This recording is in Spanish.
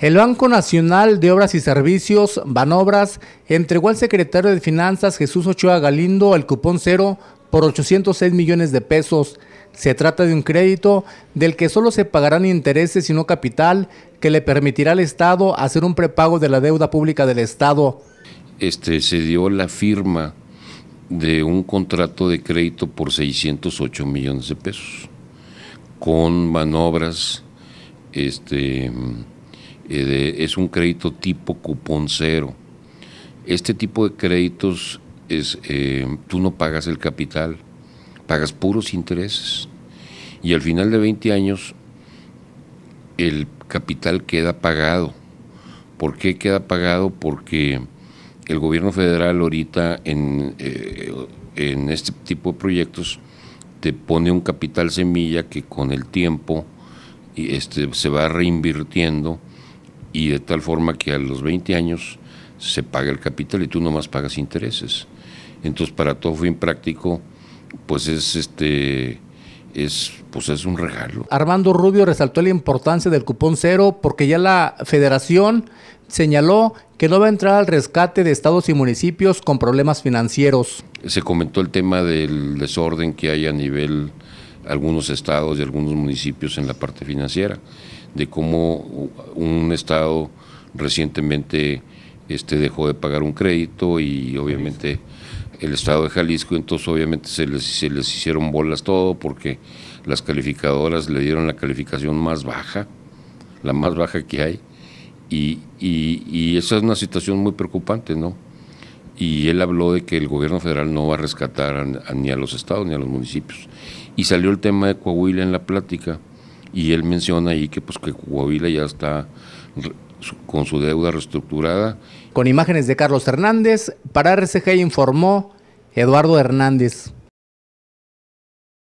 El Banco Nacional de Obras y Servicios, Banobras, entregó al secretario de Finanzas Jesús Ochoa Galindo el cupón cero por 806 millones de pesos. Se trata de un crédito del que solo se pagarán intereses y no capital que le permitirá al Estado hacer un prepago de la deuda pública del Estado. Este, se dio la firma de un contrato de crédito por 608 millones de pesos con manobras este eh, es un crédito tipo cuponcero. Este tipo de créditos es, eh, tú no pagas el capital, pagas puros intereses. Y al final de 20 años, el capital queda pagado. ¿Por qué queda pagado? Porque el gobierno federal ahorita en, eh, este tipo de proyectos te pone un capital semilla que con el tiempo este, se va reinvirtiendo y de tal forma que a los 20 años se paga el capital y tú nomás pagas intereses. Entonces, para todo fue práctico, pues es este es pues es un regalo. Armando Rubio resaltó la importancia del cupón cero porque ya la Federación señaló que no va a entrar al rescate de estados y municipios con problemas financieros. Se comentó el tema del desorden que hay a nivel algunos estados y algunos municipios en la parte financiera de cómo un Estado recientemente este, dejó de pagar un crédito y obviamente el Estado de Jalisco, entonces obviamente se les, hicieron bolas todo porque las calificadoras le dieron la calificación más baja, la más baja que hay, y, esa es una situación muy preocupante, ¿no? y él habló de que el gobierno federal no va a rescatar ni a los estados ni a los municipios. Y salió el tema de Coahuila en la plática y él menciona ahí que pues que ya está con su deuda reestructurada. Con imágenes de Carlos Hernández, para RCG informó Eduardo Hernández.